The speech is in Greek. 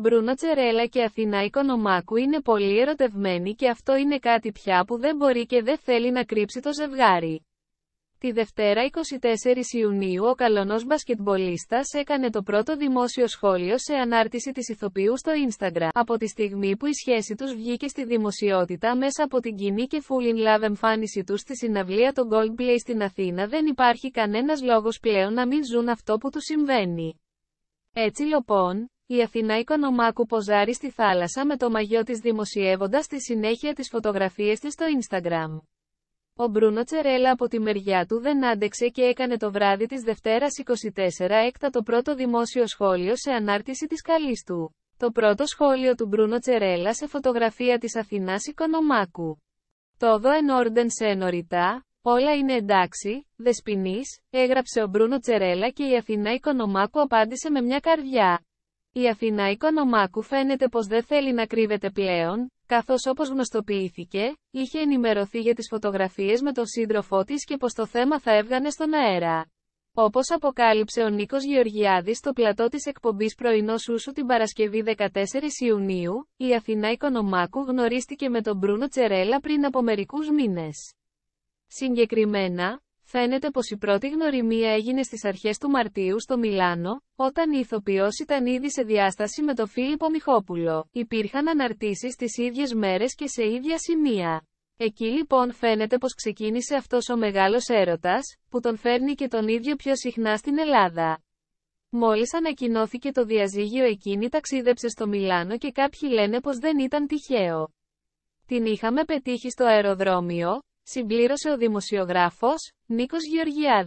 Μπρούνα Τσερέλα και Αθηνά Οικονομάκου είναι πολύ ερωτευμένοι και αυτό είναι κάτι πια που δεν μπορεί και δεν θέλει να κρύψει το ζευγάρι. Τη Δευτέρα 24 Ιουνίου ο καλονός μπασκετμπολίστας έκανε το πρώτο δημόσιο σχόλιο σε ανάρτηση της ηθοποιού στο Instagram, από τη στιγμή που η σχέση τους βγήκε στη δημοσιότητα μέσα από την κοινή και full in love εμφάνιση τους στη συναυλία των Goldplay στην Αθήνα δεν υπάρχει κανένας λόγος πλέον να μην ζουν αυτό που τους συμβαίνει. Έτσι λοιπόν, η Αθηνά Οικονομάκου ποζάρει στη θάλασσα με το μαγιό της δημοσιεύοντας στη συνέχεια τις φωτογραφίες της στο Instagram. Ο Μπρούνο Τσερέλα από τη μεριά του δεν άντεξε και έκανε το βράδυ της Δευτέρας 24 έκτα το πρώτο δημόσιο σχόλιο σε ανάρτηση της καλής του. Το πρώτο σχόλιο του Μπρούνο Τσερέλα σε φωτογραφία της Αθηνάς Οικονομάκου. Το δω εν όρντεν σε ενωριτά, όλα είναι εντάξει, δεσποινής, έγραψε ο Μπρούνο Τσερέλα και η Αθηνά Οικονομάκου απάντησε με μια καρδιά. Η Αθηνά Οικονομάκου φαίνεται πως δεν θέλει να κρύβεται πλέον, καθώς όπως γνωστοποιήθηκε, είχε ενημερωθεί για τις φωτογραφίες με τον σύντροφό της και πως το θέμα θα έβγανε στον αέρα. Όπως αποκάλυψε ο Νίκος Γεωργιάδης στο πλατό της εκπομπής Πρωινός Σούσου την Παρασκευή 14 Ιουνίου, η Αθηνά Οικονομάκου γνωρίστηκε με τον Μπρούνο Τσερέλα πριν από μερικούς μήνες. Συγκεκριμένα, Φαίνεται πως η πρώτη γνωριμία έγινε στις αρχές του Μαρτίου στο Μιλάνο, όταν η ηθοποιός ήταν ήδη σε διάσταση με τον Φίλιππο Μιχόπουλο. Υπήρχαν αναρτήσεις τις ίδιες μέρες και σε ίδια σημεία. Εκεί λοιπόν φαίνεται πως ξεκίνησε αυτός ο μεγάλος έρωτας, που τον φέρνει και τον ίδιο πιο συχνά στην Ελλάδα. Μόλις ανακοινώθηκε το διαζύγιο εκείνη ταξίδεψε στο Μιλάνο και κάποιοι λένε πως δεν ήταν τυχαίο. Την είχαμε πετύχει στο αεροδρόμιο, συμπλήρωσε ο δημοσιογράφος Νίκος Γεωργιάδης.